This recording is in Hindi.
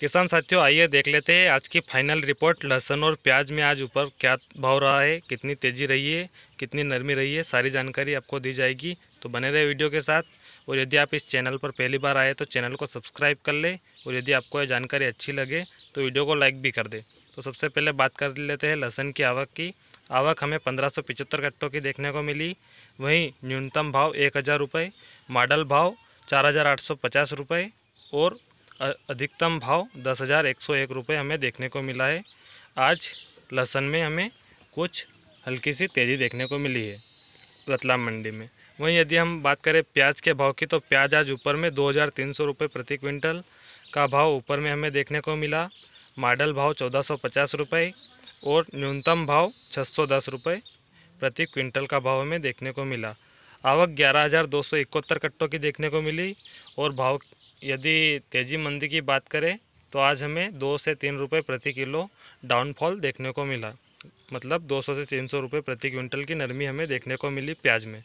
किसान साथियों आइए देख लेते हैं आज की फाइनल रिपोर्ट लहसन और प्याज में आज ऊपर क्या भाव रहा है कितनी तेज़ी रही है कितनी नरमी रही है सारी जानकारी आपको दी जाएगी तो बने रहे वीडियो के साथ और यदि आप इस चैनल पर पहली बार आए तो चैनल को सब्सक्राइब कर लें और यदि आपको यह जानकारी अच्छी लगे तो वीडियो को लाइक भी कर दे तो सबसे पहले बात कर लेते हैं लहसुन की आवक की आवक हमें पंद्रह सौ पिचहत्तर कट्टों की देखने को मिली वहीं न्यूनतम भाव एक हज़ार रुपये मॉडल भाव चार हज़ार आठ सौ पचास रुपये और अधिकतम भाव दस हज़ार एक सौ एक रुपये हमें देखने को मिला है आज लहसन में हमें कुछ हल्की सी तेज़ी देखने को मिली है रतलाम मंडी में वहीं यदि हम बात करें प्याज के भाव की तो प्याज आज ऊपर में दो हज़ार तीन सौ रुपये प्रति क्विंटल का भाव ऊपर में हमें देखने को मिला मॉडल भाव चौदह सौ पचास रुपये और न्यूनतम भाव छः सौ दस रुपये प्रति क्विंटल का भाव हमें देखने को मिला आवक ग्यारह हज़ार दो सौ इकहत्तर कट्टों की देखने को मिली और भाव यदि तेजी मंदी की बात करें तो आज हमें दो से तीन रुपये प्रति किलो डाउनफॉल देखने को मिला मतलब दो सौ से तीन सौ रुपये प्रति क्विंटल की नरमी हमें देखने को मिली प्याज में